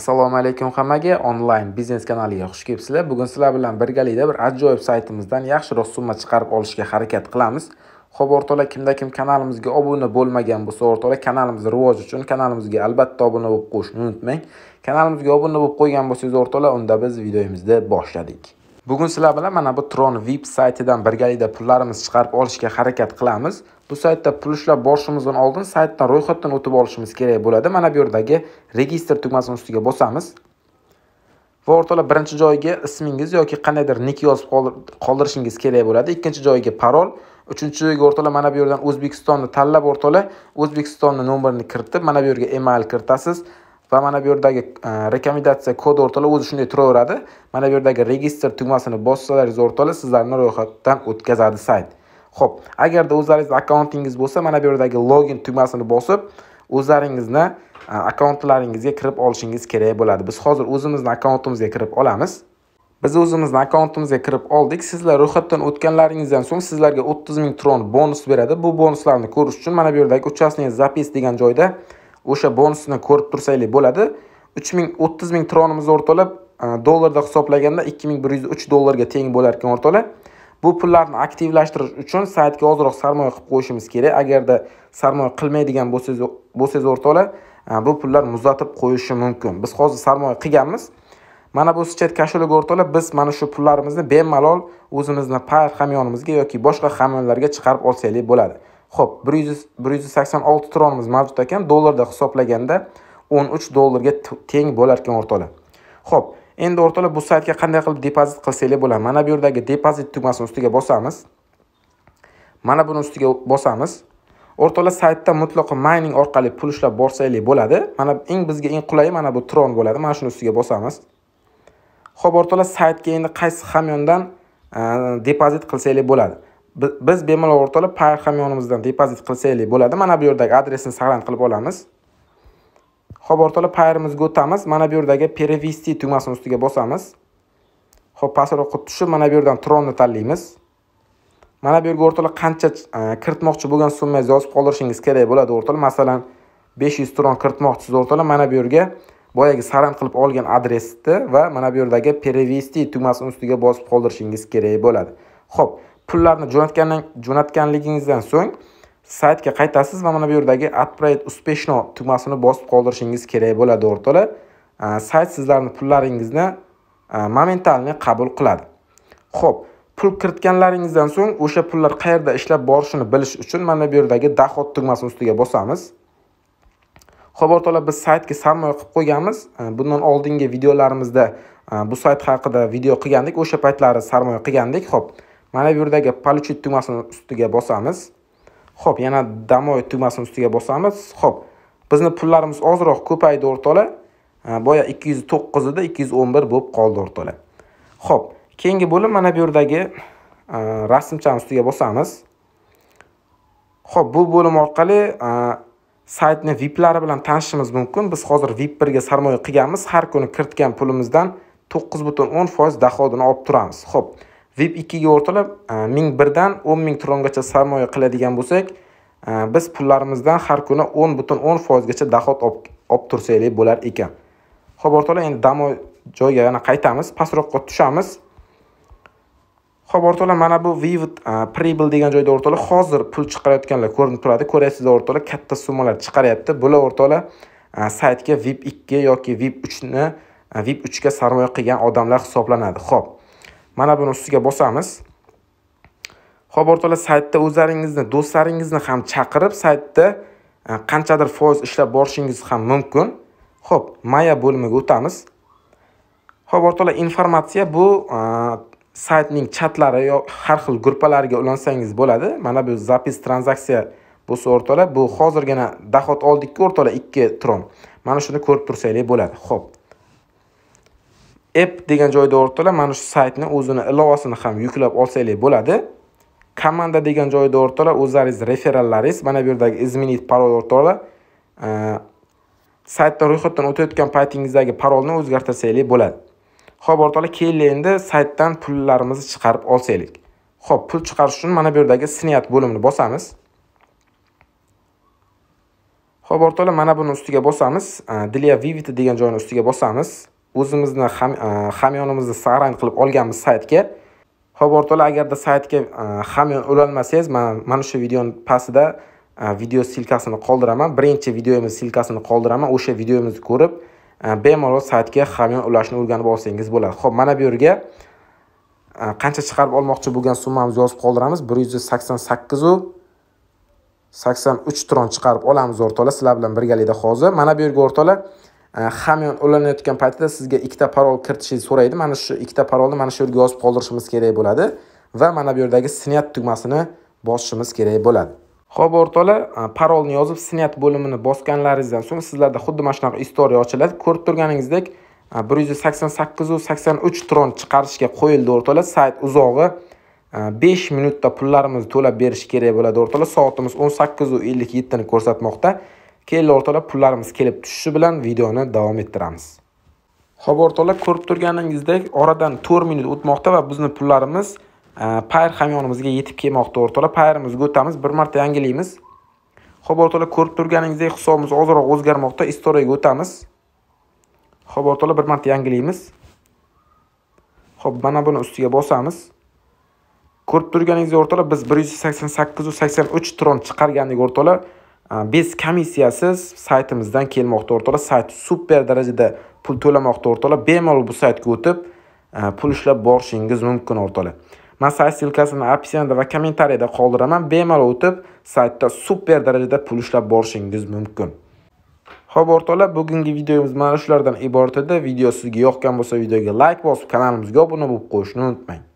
assalomu alaykum hammaga onlayn biznes kanaliga xush kelibsizlar bugun sizlar bilan birgalikda bir ajoyib saytimizdan yaxshiroq summa chiqarib olishga harakat qilamiz ho'p o'rtoqlar kimda kim kanalimizga obuna bo'lmagan bo'lsa o'rtoqlar kanalimiz rivoji uchun kanalimizga albatta obuna bo'lib qo'yishni unutmang kanalimizga obuna bo'lib qo'ygan bo'lsangiz o'rtoqlar unda biz videomizni boshladik bugun sizlar bilan mana bu tron vip saytidan birgalikda pullarimiz chiqarib olishga harakat qilamiz bu saytda pul ishlab borishimizdan oldin saytdan ro'yxatdan o'tib olishimiz kerak bo'ladi mana bu yerdagi registr tugmasini ustiga bosamiz va o'rtalab birinchi joyiga ismingiz yoki qandaydir nik yozib qoldirishingiz kerak bo'ladi ikkinchi joyiga parol uchinchi joyga o'rtalab mana bu yerdan o'zbekistonni tanlab o'rtalab o'zbekistonni nomerini kiritib mana bu yerga email kiritasiz va mana bu yerdagi e, rekomendatsiya kod orqali o'zi shunday turaveradi mana bu yerdagi registr tugmasini bossalaringiz orqali sizlarni ro'yxatdan o'tkazadi sayt ho'p agarda o'zlaringizni akkauntingiz bo'lsa mana bu yerdagi login tugmasini bosib o'zlaringizni e, akkauntlaringizga kirib olishingiz kerak bo'ladi biz hozir o'zimizni akkauntimizga kirib olamiz biz o'zimizni akkauntimizga kirib oldik sizlar ro'yxatdan o'tganlaringizdan so'ng sizlarga o'ttiz ming tron bonus beradi bu bonuslarni ko'rish uchun mana bu yerdagi участник запись degan joyda o'sha bonusni ko'rib tursanglar bo'ladi uch ming o'ttiz ming tronimizni o'rtalab e, dollarda hisoblaganda ikki ming bir yuz uch dollarga teng bo'lar ekan o'rtalab bu pullarni aktivlashtirish uchun saytga ozroq sarmoya qilib qo'yishimiz kerak agarda sarmoya qilmaydigan bo'lsangiz bo'lsangiz o'rtoqlar e, bu pullar muzlatib qo'yishi mumkin biz hozir sarmoya qilganmiz mana bu schet kashelok o'rtoqlar biz mana shu pullarimizni bemalol o'zimizni par hamyonimizga yoki boshqa hamyonlarga chiqarib olsaylik bo'ladi ho'p bir yuz bir yuz sakson olti tronimiz mavjud ekan dollarda hisoblaganda o'n uch dollarga teng bo'lar ekan o'rtoqlar ho'p endi o'rtoqlar bu saytga qanday qilib depozit qilsanglar bo'ladi mana bu yerdagi depozit tugmasini ustiga bosamiz mana buni ustiga bosamiz o'rtoqlar saytda mutlaqo mayning orqali pul ishlab borsanglar bo'ladi mana eng bizga eng qulayi mana bu tron bo'ladi mana shuni ustiga bosamiz ho'p o'rtoqlar saytga endi qaysi hamyondan depozit qilsanglar bo'ladi biz bemalol o'rtalab payr hamyonimizdan depozit qilsaylik bo'ladi mana bu yerdagi adresini saqlanib qilib olamiz ho'p o'rtalab payrimizga o'tamiz mana bu yerdagi перевести tugmasini ustiga bosamiz ho'p pastroqqa tushib mana bu yerdan tronni tanlaymiz mana bu yerga o'rtalab qancha e, kiritmoqchi bo'lgan summangizni yozib qoldirishingiz kerak bo'ladi o'rtalab masalan besh yuz tron kiritmoqchisiz o'rtalab mana bu yerga boyagi saran qilib olgan adresni va mana bu yerdagi перевести tugmasini ustiga bosib qoldirishingiz kerak bo'ladi ho'p pullarni jo'natgandan jo'natganligingizdan so'ng saytga qaytasiz va mana bu yerdagi отправить успешно tugmasini bosib qoldirishingiz kerak bo'ladi o'rtoqlar sayt sizlarni pullaringizni e, momentalniy qabul qiladi ho'p pul kiritganlaringizdan so'ng o'sha pullar qayerda ishlab borishini bilish uchun mana bu yerdagi доход tugmasini ustiga bosamiz ho'p o'rtoqlar biz saytga sarmoya qilib qo'yganmiz bundan oldingi videolarimizda e, bu sayt haqida video qilgandik o'sha paytlari sarmoya qilgandik ho'p mana bu yerdagi получить tugmasini ustiga bosamiz ho'p yana домой tugmasini ustiga bosamiz ho'p bizni pullarimiz ozroq ko'paydi o'rtoqlar boya ikki yuz 211 ikki yuz o'n bir bo'lib qoldi o'rtoqlar ho'p keyingi bo'lim mana bu yerdagi rasmchani ustiga bosamiz ho'p bu bo'lim orqali saytni viplari bilan tanishishimiz mumkin biz hozir vip birga sarmoya qilganmiz har kuni kiritgan pulimizdan to'qqiz butun o'n foiz olib turamiz ho'p 2 ikkiga o'rtalab e, ming birdan o'n ming trongacha sarmoya qiladigan bo'lsak e, biz pullarimizdan har kuni o'n butun o'n foizgacha dohod olib tursaylik bo'lar ekan ho'p o'rtoqlar endi dam joyga yana qaytamiz pastroqqa tushamiz ho'p o'rtoqlar mana bu vivid e, pribl degan joyda o'rtoqlar hozir pul chiqarayotganlar ko'rinib turadi ko'ryapsizlar o'rtoqlar katta summalar chiqaryapti bular o'rtoqlar saytga vip ikki yoki vip uchni vip uchga sarmoya qilgan odamlar hisoblanadi ho'p mana buni ustiga bosamiz ho'p o'rtoqlar saytda o'zlaringizni do'stlaringizni ham chaqirib saytda e, qanchadir foiz ishlab borishingiz ham mumkin ho'p maya bo'limiga o'tamiz ho'p o'rtoqlar informatsiya bu e, saytning chatlari yo har xil gruppalarga ulansangiz bo'ladi mana bu zapis tranzaksiya bo'lsa o'rtoqlar bu hozirgina dahot oldikku o'rtoqlar ikki tron mana shuni ko'rib tursanglar bo'ladi ho'p app degan joyda o'rtalar mana shu saytni o'zini ilovasini ham yuklab olsanglar bo'ladi komanda degan joyda o'rtalar o'zlaringiz referallaringiz mana bu yerdagi изменить parol o'rtalar e, saytda ro'yxatdan o'tayotgan paytingizdagi parolni o'zgartirsanglar bo'ladi ho'p o'rtalar kelinglar endi saytdan pullarimizni chiqarib olsaylik ho'p pul chiqarish uchun mana bu yerdagi sniyat bo'limini bosamiz ho'p o'rtalar mana buni ustiga bosamiz e, dilya vivita degan joyni ustiga bosamiz o'zimizni e, hamyonimizni sagrayn qilib olganmiz saytga ho'p o'rtoqlar agarda saytga e, hamyon ololmasangiz man mana shu videoni pastida e, video silkasini qoldiraman birinchi videomiz silkasini qoldiraman o'sha videomizni ko'rib bemalol saytga hamyon ulashni o'rganib olsangiz bo'ladi ho'p mana bu yerga qancha chiqarib olmoqchi bo'lgan summamizni yozib qoldiramiz bir yuz sakson sakkizu sakson uch tron chiqarib olamiz o'rtoqlar sizlar bilan birgalikda hozir mana bu yerga o'rtoqlar Э, hamyon ulanayotgan paytda sizga ikkita parol kiritishingizni so'raydi mana shu ikkita parolni mana shu yerga yozib qoldirishimiz kerak bo'ladi va mana bu yerdagi snyat tugmasini bosishimiz kerak bo'ladi ho'p o'rtoqlar e, parolni yozib snyat bo'limini bosganlaringizdan so'ng sizlarda xuddi mana shunaqa istoriya ochiladi ko'rib turganingizdek e, bir yuz sakson sakkizu sakson uch tron chiqarishga qo'yildi o'rtoqlar sayt uzog'i e, besh minutda pullarimizni to'lab berish kerak bo'ladi o'rtoqlar soatimiz o'n sakkizu ellik yettini ko'rsatmoqda kelinglar o'rtalar pullarimiz kelib tushishi bilan videoni davom ettiramiz ho'p o'rtoqlar ko'rib turganingizdek oradan to'rt minut o'tmoqda va bizni pullarimiz e, payr hamyonimizga yetib kelmoqda o'rtoqlar payrimizga o'tamiz bir marta yangilaymiz ho'p o'rtoqlar ko'rib turganingizdek hisobimiz ozroq o'zgarmoqda istoriyaga o'tamiz ho'p o'rtoqlar bir marta yangilaymiz ho'p mana buni ustiga bosamiz ko'rib turganingizdek o'rtoqlar biz bir yuz sakson sakkizu sakson uch tron chiqargandik o'rtoqlar biz komissiyasiz saytimizdan kelmoqda o'rtoqlar sayt super darajada pul to'lamoqda o'rtoqlar bemalol bu saytga o'tib pul ishlab borishingiz mumkin o'rtoqlar man sayt ssilkasini описанияда va kommentariyada qoldiraman bemalol o'tib saytda super darajada pul ishlab borishingiz mumkin Xo'p o'rtoqlar, bugungi videomiz mana shulardan iborat edi. Video sizga yoqqan bo'lsa, videoga layk bosib, kanalimizga obuna bo'lib qo'yishni unutmang.